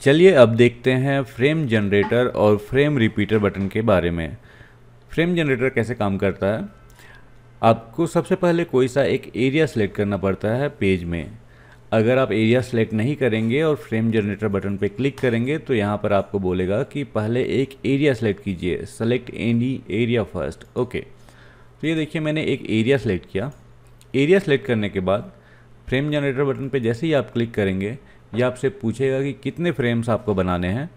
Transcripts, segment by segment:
चलिए अब देखते हैं फ्रेम जनरेटर और फ्रेम रिपीटर बटन के बारे में फ्रेम जनरेटर कैसे काम करता है आपको सबसे पहले कोई सा एक एरिया सेलेक्ट करना पड़ता है पेज में अगर आप एरिया सेलेक्ट नहीं करेंगे और फ्रेम जनरेटर बटन पर क्लिक करेंगे तो यहाँ पर आपको बोलेगा कि पहले एक एरिया सेलेक्ट कीजिए select any area first okay तो ये देखिए मैंने एक एरिया सेलेक्ट किया एरिया सेलेक्ट करने के बाद फ्रेम जनरेटर बटन पे जैसे ही आप क्लिक करेंगे ये आपसे पूछेगा कि कितने फ्रेम्स आपको बनाने हैं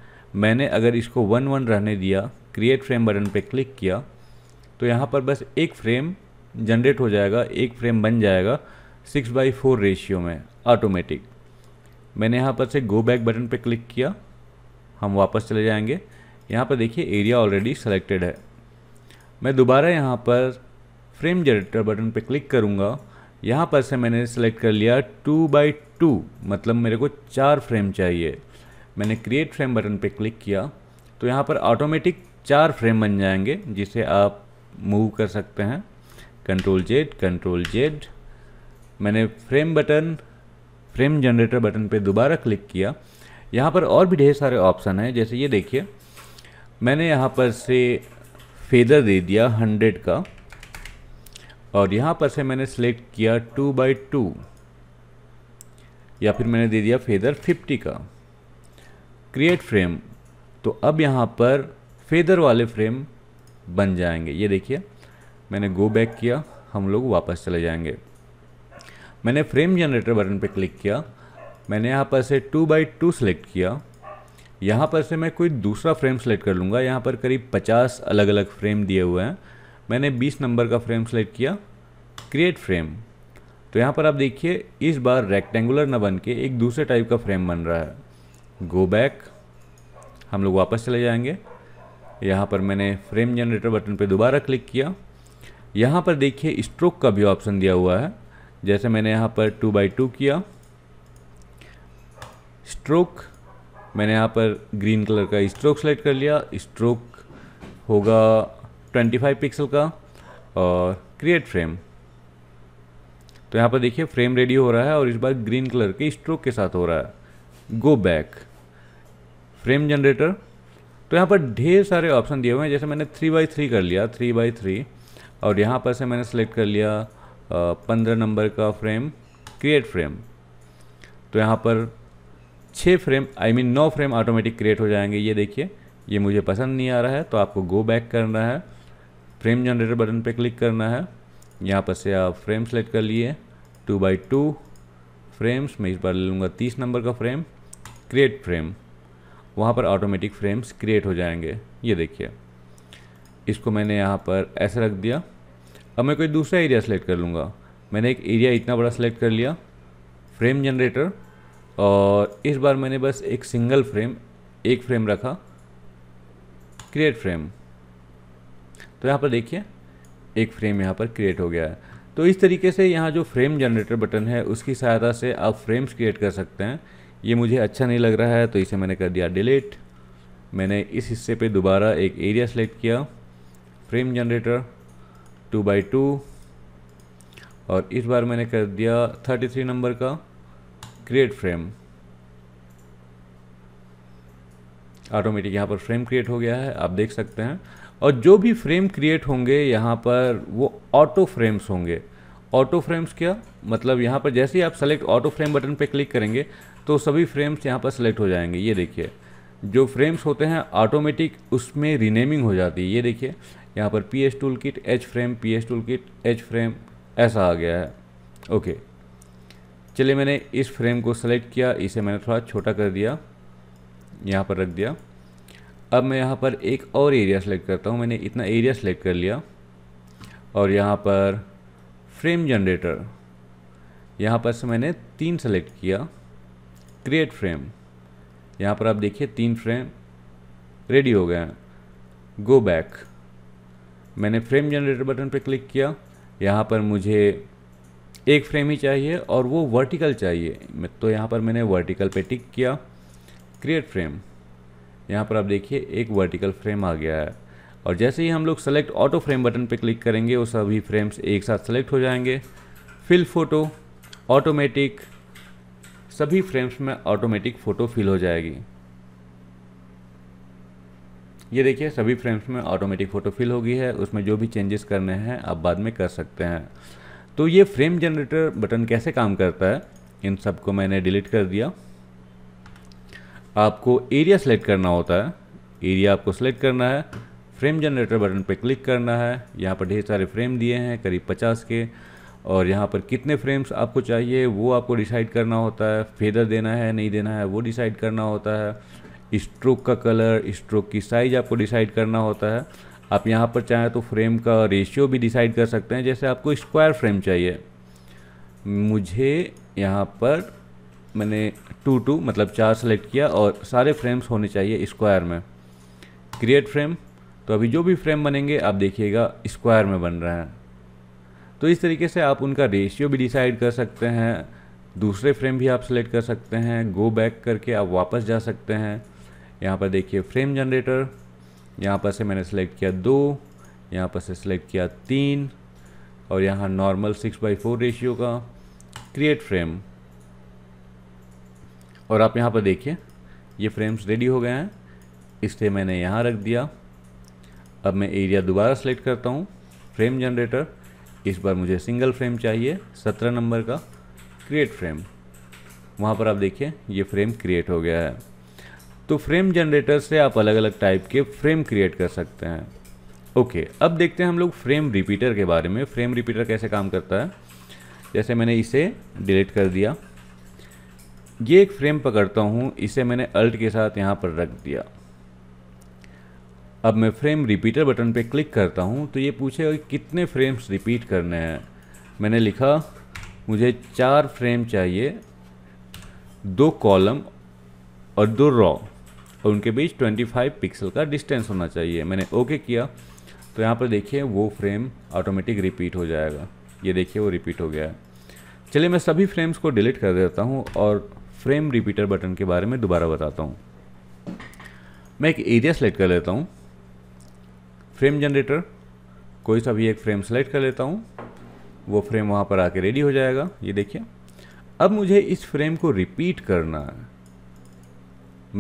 मैंने अगर इसको वन वन रहने दिया क्रिएट फ्रेम बटन पे क्लिक किया तो यहाँ पर बस एक फ्रेम जनरेट हो जाएगा एक फ्रेम बन जाएगा सिक्स बाई फोर रेशियो में ऑटोमेटिक मैंने यहाँ पर से गो बैक बटन पे क्लिक किया हम वापस चले जाएंगे यहाँ पर देखिए एरिया ऑलरेडी सेलेक्टेड है मैं दोबारा यहाँ पर फ्रेम जनरेटर बटन पर क्लिक करूँगा यहाँ पर से मैंने सेलेक्ट कर लिया टू बाई टू मतलब मेरे को चार फ्रेम चाहिए मैंने क्रिएट फ्रेम बटन पे क्लिक किया तो यहाँ पर ऑटोमेटिक चार फ्रेम बन जाएंगे जिसे आप मूव कर सकते हैं कंट्रोल जेड कंट्रोल जेड मैंने frame button frame generator button पे दोबारा क्लिक किया यहाँ पर और भी ढेर सारे ऑप्शन हैं जैसे ये देखिए मैंने यहाँ पर से फेदर दे दिया हंड्रेड का और यहाँ पर से मैंने सेलेक्ट किया टू बाई टू या फिर मैंने दे दिया फेदर फिफ्टी का क्रिएट फ्रेम तो अब यहाँ पर फेदर वाले फ्रेम बन जाएंगे ये देखिए मैंने गो बैक किया हम लोग वापस चले जाएंगे मैंने फ्रेम जनरेटर बटन पे क्लिक किया मैंने यहाँ पर से टू बाई टू सेलेक्ट किया यहाँ पर से मैं कोई दूसरा फ्रेम सेलेक्ट कर लूँगा यहाँ पर करीब पचास अलग अलग फ्रेम दिए हुए हैं मैंने 20 नंबर का फ्रेम सेलेक्ट किया क्रिएट फ्रेम तो यहाँ पर आप देखिए इस बार रेक्टेंगुलर ना बन के एक दूसरे टाइप का फ्रेम बन रहा है गो बैक हम लोग वापस चले जाएंगे यहाँ पर मैंने फ्रेम जनरेटर बटन पर दोबारा क्लिक किया यहाँ पर देखिए स्ट्रोक का भी ऑप्शन दिया हुआ है जैसे मैंने यहाँ पर टू बाई टू किया स्ट्रोक मैंने यहाँ पर ग्रीन कलर का स्ट्रोक सेलेक्ट कर लिया स्ट्रोक होगा 25 पिक्सल का और क्रिएट फ्रेम तो यहाँ पर देखिए फ्रेम रेडी हो रहा है और इस बार ग्रीन कलर के स्ट्रोक के साथ हो रहा है गो बैक फ्रेम जनरेटर तो यहाँ पर ढेर सारे ऑप्शन दिए हुए हैं जैसे मैंने थ्री बाई थ्री कर लिया थ्री बाई थ्री और यहाँ पर से मैंने सेलेक्ट कर लिया पंद्रह नंबर का फ्रेम क्रिएट फ्रेम तो यहाँ पर छः फ्रेम आई मीन नौ फ्रेम ऑटोमेटिक क्रिएट हो जाएंगे ये देखिए ये मुझे पसंद नहीं आ रहा है तो आपको गो बैक करना है फ्रेम जनरेटर बटन पे क्लिक करना है यहाँ पर से आप फ्रेम सेलेक्ट कर लिए टू बाई टू फ्रेम्स मैं इस बार ले लूँगा तीस नंबर का फ्रेम क्रिएट फ्रेम वहाँ पर ऑटोमेटिक फ्रेम्स क्रिएट हो जाएंगे ये देखिए इसको मैंने यहाँ पर ऐसे रख दिया अब मैं कोई दूसरा एरिया सेलेक्ट कर लूँगा मैंने एक एरिया इतना बड़ा सेलेक्ट कर लिया फ्रेम जनरेटर और इस बार मैंने बस एक सिंगल फ्रेम एक फ्रेम रखा क्रिएट फ्रेम तो यहाँ पर देखिए एक फ्रेम यहाँ पर क्रिएट हो गया है तो इस तरीके से यहाँ जो फ्रेम जनरेटर बटन है उसकी सहायता से आप फ्रेम्स क्रिएट कर सकते हैं ये मुझे अच्छा नहीं लग रहा है तो इसे मैंने कर दिया डिलीट मैंने इस हिस्से पे दोबारा एक एरिया सेलेक्ट किया frame generator two by two और इस बार मैंने कर दिया थर्टी थ्री नंबर का क्रिएट फ्रेम ऑटोमेटिक यहाँ पर फ्रेम क्रिएट हो गया है आप देख सकते हैं और जो भी फ्रेम क्रिएट होंगे यहाँ पर वो ऑटो फ्रेम्स होंगे ऑटो फ्रेम्स क्या मतलब यहाँ पर जैसे ही आप सेलेक्ट ऑटो फ्रेम बटन पर क्लिक करेंगे तो सभी फ्रेम्स यहाँ पर सेलेक्ट हो जाएंगे ये देखिए जो फ्रेम्स होते हैं ऑटोमेटिक उसमें रीनेमिंग हो जाती है ये देखिए यहाँ पर P H tool kit H frame P H tool kit H frame ऐसा आ गया है ओके चलिए मैंने इस फ्रेम को सेलेक्ट किया इसे मैंने थोड़ा छोटा कर दिया यहाँ पर रख दिया अब मैं यहाँ पर एक और एरिया सेलेक्ट करता हूँ मैंने इतना एरिया सेलेक्ट कर लिया और यहाँ पर फ्रेम जनरेटर यहाँ पर से मैंने तीन सेलेक्ट किया क्रिएट फ्रेम यहाँ पर आप देखिए तीन फ्रेम रेडी हो गए हैं गो बैक मैंने फ्रेम जनरेटर बटन पर क्लिक किया यहाँ पर मुझे एक फ्रेम ही चाहिए और वो वर्टिकल चाहिए तो यहाँ पर मैंने वर्टिकल पे टिक किया क्रिएट फ्रेम यहाँ पर आप देखिए एक वर्टिकल फ्रेम आ गया है और जैसे ही हम लोग सेलेक्ट ऑटो फ्रेम बटन पर क्लिक करेंगे वो सभी फ्रेम्स एक साथ सेलेक्ट हो जाएंगे फिल फ़ोटो ऑटोमेटिक सभी फ्रेम्स में ऑटोमेटिक फ़ोटो फिल हो जाएगी ये देखिए सभी फ्रेम्स में ऑटोमेटिक फ़ोटो फिल हो गई है उसमें जो भी चेंजेस करने हैं आप बाद में कर सकते हैं तो ये फ्रेम जनरेटर बटन कैसे काम करता है इन सब को मैंने डिलीट कर दिया आपको एरिया सेलेक्ट करना होता है एरिया आपको सेलेक्ट करना है फ्रेम जनरेटर बटन पर क्लिक करना है यहाँ पर ढेर सारे फ्रेम दिए हैं करीब पचास के और यहाँ पर कितने फ्रेम्स आपको चाहिए वो आपको डिसाइड करना होता है फेदर देना है नहीं देना है वो डिसाइड करना होता है स्ट्रोक का कलर स्ट्रोक की साइज़ आपको डिसाइड करना होता है आप यहाँ पर चाहें तो फ्रेम का रेशियो भी डिसाइड कर सकते हैं जैसे आपको स्क्वायर फ्रेम चाहिए मुझे यहाँ पर मैंने टू टू मतलब चार सेलेक्ट किया और सारे फ्रेम्स होने चाहिए स्क्वायर में क्रिएट फ्रेम तो अभी जो भी फ्रेम बनेंगे आप देखिएगा स्क्वायर में बन रहे हैं तो इस तरीके से आप उनका रेशियो भी डिसाइड कर सकते हैं दूसरे फ्रेम भी आप सेलेक्ट कर सकते हैं गो बैक करके आप वापस जा सकते हैं यहाँ पर देखिए फ्रेम जनरेटर यहाँ पर से मैंने सेलेक्ट किया दो यहाँ पर से सेलेक्ट किया तीन और यहाँ normal six by four ratio का क्रिएट फ्रेम और आप यहाँ पर देखिए ये फ्रेम्स रेडी हो गए हैं इसलिए मैंने यहाँ रख दिया अब मैं एरिया दोबारा सेलेक्ट करता हूँ फ्रेम जनरेटर इस बार मुझे सिंगल फ्रेम चाहिए सत्रह नंबर का क्रिएट फ्रेम वहाँ पर आप देखिए ये फ्रेम क्रिएट हो गया है तो फ्रेम जनरेटर से आप अलग अलग टाइप के फ्रेम क्रिएट कर सकते हैं ओके अब देखते हैं हम लोग फ्रेम रिपीटर के बारे में फ्रेम रिपीटर कैसे काम करता है जैसे मैंने इसे डिलीट कर दिया ये एक फ्रेम पकड़ता हूँ इसे मैंने अल्ट के साथ यहाँ पर रख दिया अब मैं फ्रेम रिपीटर बटन पे क्लिक करता हूँ तो ये पूछेगा कि कितने फ्रेम्स रिपीट करने हैं मैंने लिखा मुझे चार फ्रेम चाहिए दो कॉलम और दो रॉ और उनके बीच 25 पिक्सल का डिस्टेंस होना चाहिए मैंने ओके किया तो यहाँ पर देखिए वो फ्रेम ऑटोमेटिक रिपीट हो जाएगा ये देखिए वो रिपीट हो गया है चलिए मैं सभी फ्रेम्स को डिलीट कर देता हूँ और फ्रेम रिपीटर बटन के बारे में दोबारा बताता हूँ मैं एक एरिया सेलेक्ट कर लेता हूँ फ्रेम जनरेटर कोई सा भी एक फ्रेम सेलेक्ट कर लेता हूँ वो फ्रेम वहाँ पर आके रेडी हो जाएगा ये देखिए अब मुझे इस फ्रेम को रिपीट करना है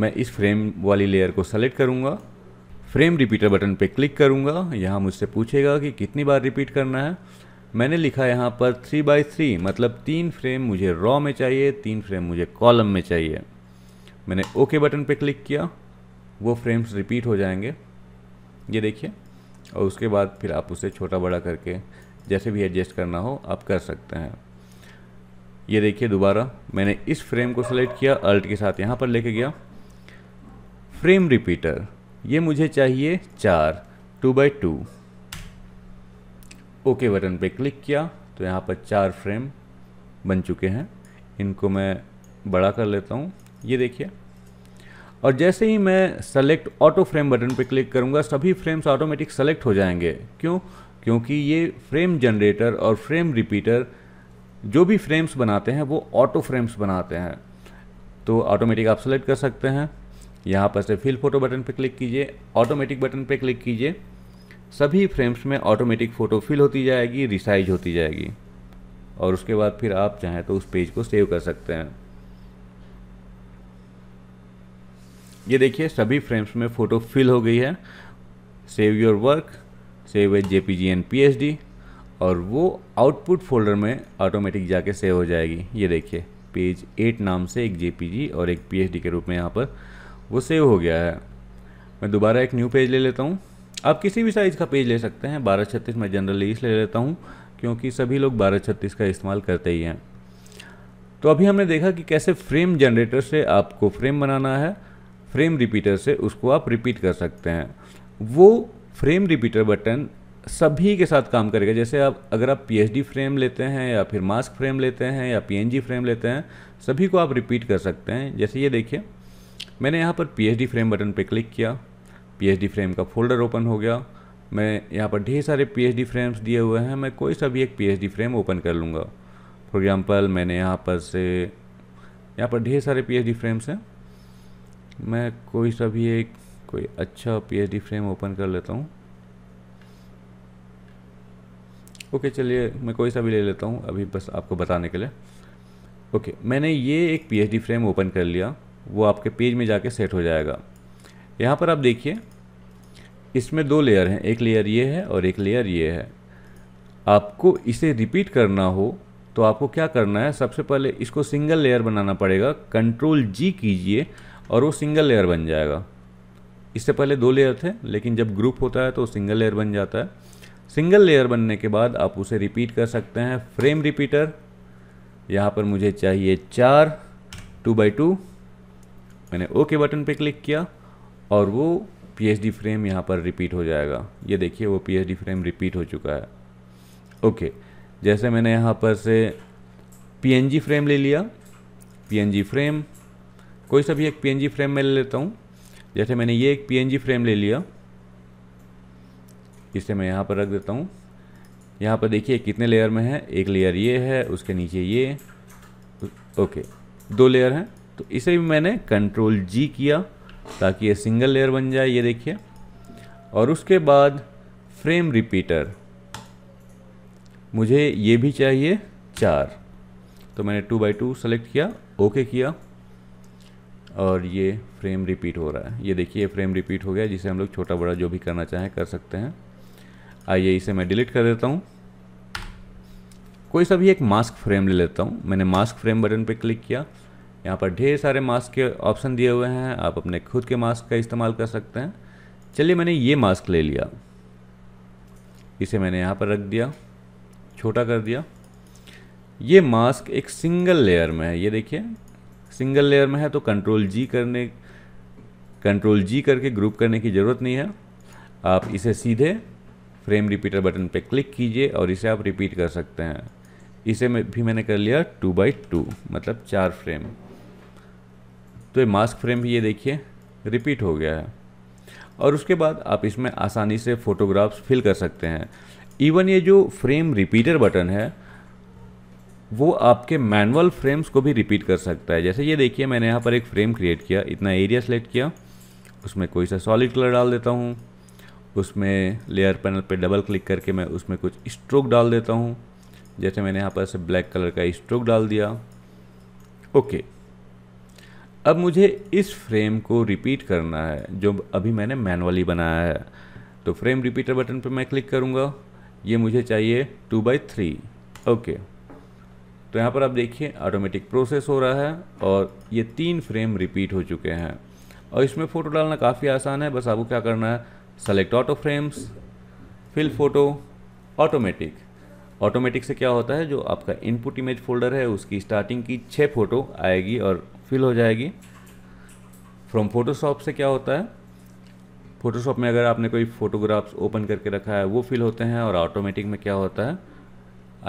मैं इस फ्रेम वाली लेयर को सेलेक्ट करूँगा फ्रेम रिपीटर बटन पे क्लिक करूँगा यहाँ मुझसे पूछेगा कि कितनी बार रिपीट करना है मैंने लिखा यहाँ पर थ्री बाई थ्री मतलब तीन फ्रेम मुझे रॉ में चाहिए तीन फ्रेम मुझे कॉलम में चाहिए मैंने ओके बटन पे क्लिक किया वो फ्रेम्स रिपीट हो जाएंगे ये देखिए और उसके बाद फिर आप उसे छोटा बड़ा करके जैसे भी एडजस्ट करना हो आप कर सकते हैं ये देखिए दोबारा मैंने इस फ्रेम को सेलेक्ट किया अल्ट के साथ यहाँ पर लेके गया फ्रेम रिपीटर ये मुझे चाहिए चार two by two okay button पे क्लिक किया तो यहाँ पर चार फ्रेम बन चुके हैं इनको मैं बड़ा कर लेता हूँ ये देखिए और जैसे ही मैं सेलेक्ट ऑटो फ्रेम बटन पर क्लिक करूँगा सभी फ्रेम्स ऑटोमेटिक सेलेक्ट हो जाएंगे क्यों क्योंकि ये फ्रेम जनरेटर और फ्रेम रिपीटर जो भी फ्रेम्स बनाते हैं वो ऑटो फ्रेम्स बनाते हैं तो ऑटोमेटिक आप सेलेक्ट कर सकते हैं यहाँ पर से फिल फोटो बटन पर क्लिक कीजिए ऑटोमेटिक बटन पर क्लिक कीजिए सभी फ्रेम्स में ऑटोमेटिक फ़ोटो फिल होती जाएगी रिसाइज होती जाएगी और उसके बाद फिर आप चाहें तो उस पेज को सेव कर सकते हैं ये देखिए सभी फ्रेम्स में फ़ोटो फिल हो गई है save your work save as J P G N P H D और वो आउटपुट फोल्डर में ऑटोमेटिक जाके सेव हो जाएगी ये देखिए पेज एट नाम से एक जे पी जी और एक पी एच डी के रूप में यहाँ पर वो सेव हो गया है मैं दोबारा एक न्यू पेज ले लेता हूँ आप किसी भी साइज़ का पेज ले सकते हैं बारह छत्तीस मैं जनरली ले लेता हूँ क्योंकि सभी लोग बारह छत्तीस का इस्तेमाल करते ही हैं तो अभी हमने देखा कि कैसे फ्रेम जनरेटर से आपको फ्रेम बनाना है फ्रेम रिपीटर से उसको आप रिपीट कर सकते हैं वो फ्रेम रिपीटर बटन सभी के साथ काम करेगा जैसे आप अगर आप पी फ्रेम लेते हैं या फिर मास्क फ्रेम लेते हैं या पी फ्रेम लेते हैं सभी को आप रिपीट कर सकते हैं जैसे ये देखिए मैंने यहाँ पर पी फ्रेम बटन पर क्लिक किया पी फ्रेम का फोल्डर ओपन हो गया मैं यहाँ पर ढेर सारे पी फ्रेम्स दिए हुए हैं मैं कोई सा भी एक पी फ्रेम ओपन कर लूँगा फॉर एग्ज़ाम्पल मैंने यहाँ पर से यहाँ पर ढेर सारे पी फ्रेम्स हैं मैं कोई सा भी एक कोई अच्छा पी फ्रेम ओपन कर लेता हूँ ओके चलिए मैं कोई सा भी ले लेता हूँ अभी बस आपको बताने के लिए ओके मैंने ये एक पी फ्रेम ओपन कर लिया वो आपके पेज में जाके सेट हो जाएगा यहाँ पर आप देखिए इसमें दो लेयर हैं एक लेयर ये है और एक लेयर ये है आपको इसे रिपीट करना हो तो आपको क्या करना है सबसे पहले इसको सिंगल लेयर बनाना पड़ेगा कंट्रोल जी कीजिए और वो सिंगल लेयर बन जाएगा इससे पहले दो लेयर थे लेकिन जब ग्रुप होता है तो सिंगल लेयर बन जाता है सिंगल लेयर बनने के बाद आप उसे रिपीट कर सकते हैं फ्रेम रिपीटर यहाँ पर मुझे चाहिए चार टू बाई टू मैंने ओके बटन पे क्लिक किया और वो पी फ्रेम यहाँ पर रिपीट हो जाएगा ये देखिए वो पी फ्रेम रिपीट हो चुका है ओके जैसे मैंने यहाँ पर से पी फ्रेम ले लिया पी फ्रेम कोई सा भी एक पी फ्रेम में ले लेता हूँ जैसे मैंने ये एक पी फ्रेम ले लिया इसे मैं यहाँ पर रख देता हूँ यहाँ पर देखिए कितने लेयर में है एक लेयर ये है उसके नीचे ये ओके दो लेयर हैं तो इसे भी मैंने कंट्रोल जी किया ताकि ये सिंगल लेयर बन जाए ये देखिए और उसके बाद फ्रेम रिपीटर मुझे ये भी चाहिए चार तो मैंने टू बाई टू सेलेक्ट किया ओके किया और ये फ्रेम रिपीट हो रहा है ये देखिए फ्रेम रिपीट हो गया जिसे हम लोग छोटा बड़ा जो भी करना चाहें कर सकते हैं आइए इसे मैं डिलीट कर देता हूँ कोई सा भी एक मास्क फ्रेम ले लेता हूँ मैंने मास्क फ्रेम बटन पर क्लिक किया यहाँ पर ढेर सारे मास्क के ऑप्शन दिए हुए हैं आप अपने खुद के मास्क का इस्तेमाल कर सकते हैं चलिए मैंने ये मास्क ले लिया इसे मैंने यहाँ पर रख दिया छोटा कर दिया ये मास्क एक सिंगल लेयर में है ये देखिए सिंगल लेयर में है तो कंट्रोल जी करने कंट्रोल जी करके ग्रुप करने की ज़रूरत नहीं है आप इसे सीधे फ्रेम रिपीटर बटन पे क्लिक कीजिए और इसे आप रिपीट कर सकते हैं इसे में भी मैंने कर लिया टू बाई टू मतलब चार फ्रेम तो ये मास्क फ्रेम भी ये देखिए रिपीट हो गया है और उसके बाद आप इसमें आसानी से फ़ोटोग्राफ्स फिल कर सकते हैं इवन ये जो फ्रेम रिपीटर बटन है वो आपके मैनुअल फ्रेम्स को भी रिपीट कर सकता है जैसे ये देखिए मैंने यहाँ पर एक फ्रेम क्रिएट किया इतना एरिया सेलेक्ट किया उसमें कोई सा सॉलिड कलर डाल देता हूँ उसमें लेयर पैनल पे डबल क्लिक करके मैं उसमें कुछ स्ट्रोक डाल देता हूँ जैसे मैंने यहाँ पर से ब्लैक कलर का स्ट्रोक डाल दिया ओके अब मुझे इस फ्रेम को रिपीट करना है जो अभी मैंने मैनुअली बनाया है तो फ्रेम रिपीटर बटन पर मैं क्लिक करूँगा ये मुझे चाहिए टू बाई थ्री ओके तो यहाँ पर आप देखिए ऑटोमेटिक प्रोसेस हो रहा है और ये तीन फ्रेम रिपीट हो चुके हैं और इसमें फ़ोटो डालना काफ़ी आसान है बस आपको क्या करना है select auto frames fill photo automatic automatic से क्या होता है जो आपका इनपुट इमेज फोल्डर है उसकी स्टार्टिंग की छः फ़ोटो आएगी और फिल हो जाएगी फ्रॉम फोटोशॉप से क्या होता है फोटोशॉप में अगर आपने कोई फोटोग्राफ्स ओपन करके रखा है वो फिल होते हैं और ऑटोमेटिक में क्या होता है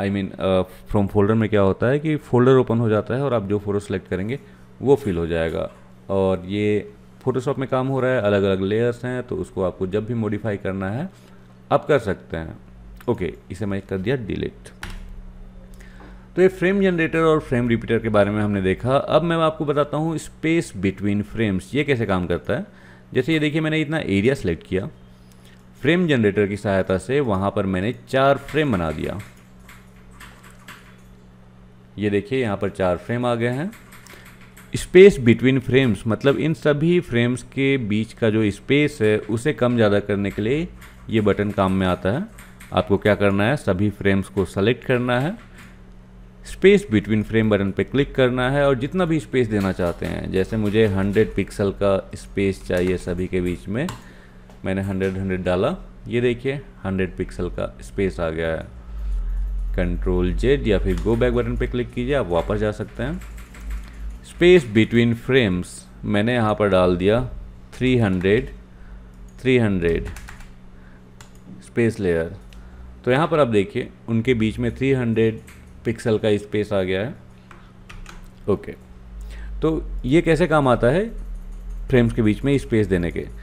आई मीन फ्रॉम फोल्डर में क्या होता है कि फोल्डर ओपन हो जाता है और आप जो फ़ोटो सेलेक्ट करेंगे वो फिल हो जाएगा और ये फोटोशॉप में काम हो रहा है अलग अलग लेयर्स हैं तो उसको आपको जब भी मॉडिफाई करना है आप कर सकते हैं ओके इसे मैंने कर दिया डिलीट तो ये फ्रेम जनरेटर और फ्रेम रिपीटर के बारे में हमने देखा अब मैं आपको बताता हूँ स्पेस बिटवीन फ्रेम्स ये कैसे काम करता है जैसे ये देखिए मैंने इतना एरिया सेलेक्ट किया फ्रेम जनरेटर की सहायता से वहाँ पर मैंने चार फ्रेम बना दिया ये देखिए यहाँ पर चार फ्रेम आ गए हैं स्पेस बिटवीन फ्रेम्स मतलब इन सभी फ्रेम्स के बीच का जो स्पेस है उसे कम ज़्यादा करने के लिए ये बटन काम में आता है आपको क्या करना है सभी फ्रेम्स को सेलेक्ट करना है स्पेस बिटवीन फ्रेम बटन पे क्लिक करना है और जितना भी स्पेस देना चाहते हैं जैसे मुझे 100 पिक्सल का स्पेस चाहिए सभी के बीच में मैंने 100 100 डाला ये देखिए 100 पिक्सल का स्पेस आ गया है कंट्रोल जेड या फिर गो बैक बटन पे क्लिक कीजिए आप वापस जा सकते हैं स्पेस बिटवीन फ्रेम्स मैंने यहाँ पर डाल दिया 300 300 स्पेस लेयर तो यहाँ पर आप देखिए उनके बीच में 300 पिक्सल का स्पेस आ गया है ओके तो ये कैसे काम आता है फ्रेम्स के बीच में स्पेस देने के